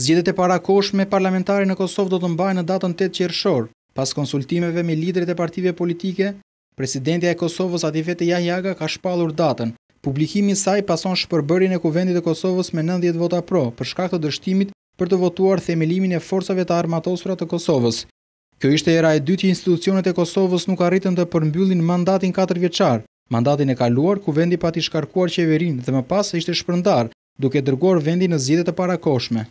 Zgjedhjet e parakoshme parlamentare në Kosovë do të mbahen në datën 8 qershor, pas konsultimeve me liderët e partive politike. Presidentja e Kosovës Adivete Jahjaga ka shpallur datën. Publikimi i saj pason shpërbërjen e Kuvendit të Kosovës me 90 vota pro për shkak të dështimit për të votuar themelimin e forcave të armatosura të Kosovës. Kjo ishte era e dytë që institucionet e Kosovës nuk arritën të përmbyllin mandatin 4 vjeçar. Mandatin e kaluar Kuvendi pati shkarkuar qeverinë dhe më pas ishte shpërndar, duke dërguar vendin në zgjedhje të parakoshme.